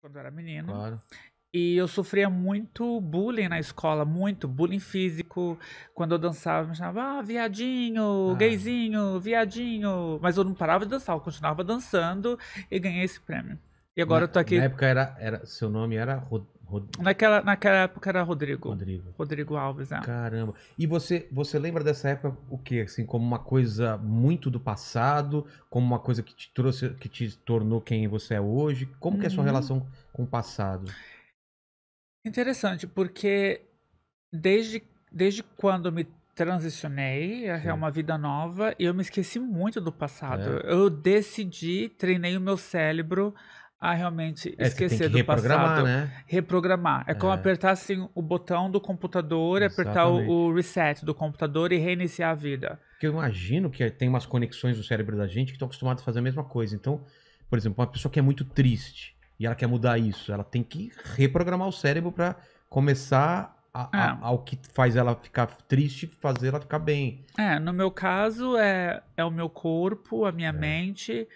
quando eu era menino. Claro. E eu sofria muito bullying na escola, muito bullying físico. Quando eu dançava, me chamava, ah, viadinho, ah. gayzinho, viadinho. Mas eu não parava de dançar, eu continuava dançando e ganhei esse prêmio. E agora na, eu tô aqui. Na época era, era seu nome era Rod... Naquela, naquela época era Rodrigo. Rodrigo. Rodrigo Alves, é. Caramba. E você, você lembra dessa época o quê? Assim, como uma coisa muito do passado, como uma coisa que te trouxe, que te tornou quem você é hoje? Como que é a sua uhum. relação com o passado? Interessante, porque desde, desde quando me transicionei, é uma vida nova, e eu me esqueci muito do passado. É. Eu decidi, treinei o meu cérebro a ah, realmente é, esquecer do passado. Né? Reprogramar. É, é, como apertar assim, o botão do computador, Exatamente. apertar o, o, reset do computador e reiniciar a vida. Porque eu imagino que tem umas conexões no cérebro da gente que estão acostumadas a fazer a mesma coisa. Então, por exemplo, uma pessoa que é muito triste e ela quer mudar isso, ela tem que reprogramar o cérebro para começar a, é. a, ao que faz ela ficar triste, fazer ela ficar bem. É, no meu caso, é, é o meu corpo, a minha é. mente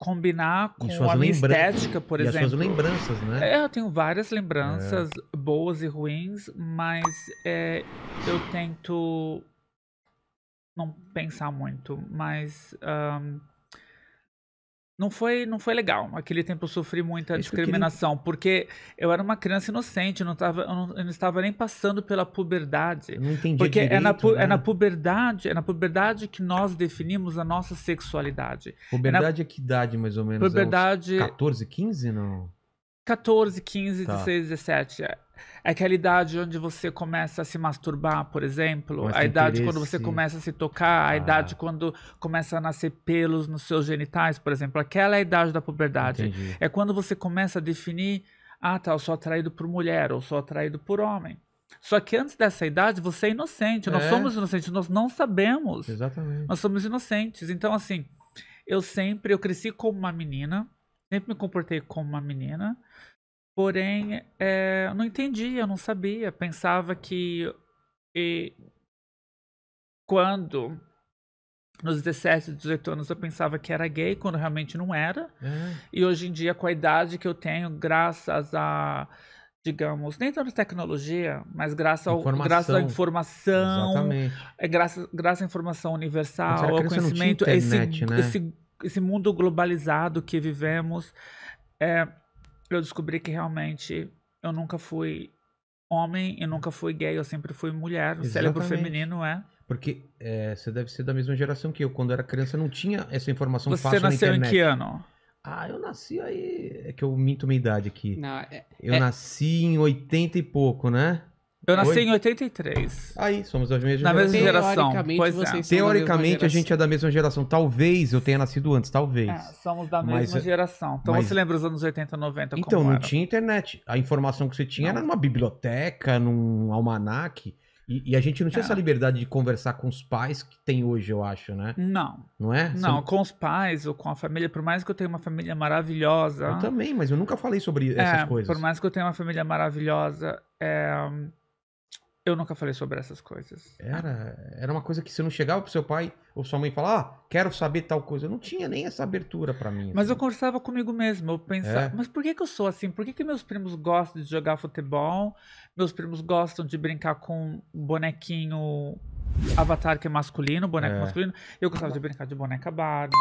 combinar com a minha estética, por e exemplo. As suas lembranças, né? É, eu tenho várias é. lembranças é. boas e ruins, mas é, eu tento não pensar muito, mas um, não foi, não foi legal. Aquele tempo eu sofri muita Isso discriminação, eu porque eu era uma criança inocente, eu não, tava, eu não, eu não estava nem passando pela puberdade. Eu não entendi Porque direito, é, na, é né? é na puberdade, é na puberdade que nós definimos a nossa sexualidade. Puberdade é, na... é que idade, mais ou menos? É puberdade... Tá. É 14, 15, não? 14, 15, tá. 16, 17 é aquela idade onde você começa a se masturbar, por exemplo, Mas a idade interesse. quando você começa a se tocar, a idade ah. quando começa a nascer pelos nos seus genitais, por exemplo, aquela é a idade da puberdade. Entendi. É quando você começa a definir, ah, tá, eu sou atraído por mulher ou sou atraído por homem. Só que antes dessa idade, você é inocente. É. Nós somos inocentes, nós não sabemos. Exatamente. Nós somos inocentes. Então, assim, eu sempre, eu cresci como uma menina, sempre me comportei como uma menina. Porém, é, eu não entendia, eu não sabia. Pensava que e, quando nos 17, 18 anos eu pensava que era gay, quando realmente não era. É. E hoje em dia, com a idade que eu tenho, graças a, digamos, nem tanto tecnologia, mas graças, ao, informação. graças à informação, Exatamente. é graças, graças à informação universal, ao conhecimento, internet, esse, né? esse, esse mundo globalizado que vivemos. É, eu descobri que realmente eu nunca fui homem e nunca fui gay, eu sempre fui mulher. O Exatamente. cérebro feminino é. Porque é, você deve ser da mesma geração que eu. Quando eu era criança não tinha essa informação você fácil na internet. Você nasceu em que ano? Ah, eu nasci aí. É que eu minto minha idade aqui. Não, é, eu é... nasci em 80 e pouco, né? Eu nasci Oi? em 83. Aí, somos da Na mesma geração. Teoricamente, é. Teoricamente a gente é da mesma geração. Talvez eu tenha nascido antes, talvez. É, somos da mesma mas, é- geração. Então mas... você lembra os anos 80, 90? Então, não era? tinha internet. A informação que você tinha não. era numa biblioteca, num almanac. E, e, a gente não tinha é. essa liberdade de conversar com os pais que tem hoje, eu acho, né? Não. Não é? Não, com os pais ou com a família, por mais que eu tenha uma família maravilhosa. Eu também, mas eu nunca falei sobre é, essas coisas. Por mais que eu tenha uma família maravilhosa, é, eu nunca falei sobre essas coisas. Era, era uma coisa que você não chegava pro seu pai ou sua mãe falar, ah, quero saber tal coisa. Eu não tinha nem essa abertura para mim. Mas assim. eu conversava comigo mesmo, eu pensava, é. mas por que, que eu sou assim? Por que, que meus primos gostam de jogar futebol? Meus primos gostam de brincar com bonequinho avatar que é masculino, boneco é. masculino. Eu tá gostava de brincar de boneca Barbie.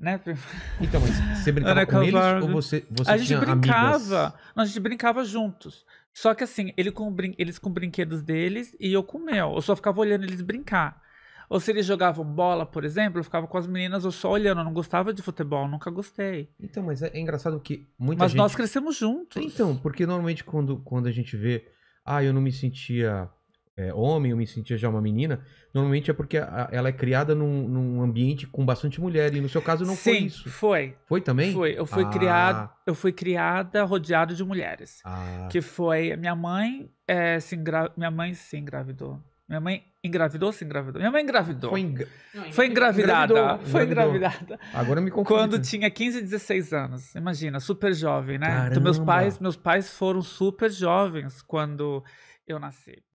Né? Então, mas você brincava com eles ou você, você A gente brincava, a gente brincava juntos. Só que assim, ele com eles com brinquedos deles e eu com o meu. Eu só ficava olhando eles brincar. Ou se eles jogavam bola, por exemplo, eu ficava com as meninas eu só olhando. Eu não gostava de futebol, nunca gostei. Então, mas é, é engraçado que muita mas gente... Mas nós crescemos juntos. Então, porque normalmente quando, quando a gente vê... Ah, eu não me sentia é, homem, eu me sentia já uma menina, normalmente é porque a, ela é criada num, num, ambiente com bastante mulher, e no seu caso não Sim, foi isso. foi. Foi também? Foi. Eu fui, ah. criado, eu fui criada rodeado de mulheres. Ah. Que foi, minha mãe, é, se engra, minha mãe se engravidou. Minha mãe engravidou ou se engravidou? Minha mãe engravidou. Foi, engra... não, foi engravidada. Engravidou, foi engravidada. Agora me confundi. Quando tinha 15, 16 anos. Imagina, super jovem, né? Caramba. Então meus pais, meus pais foram super jovens quando eu nasci.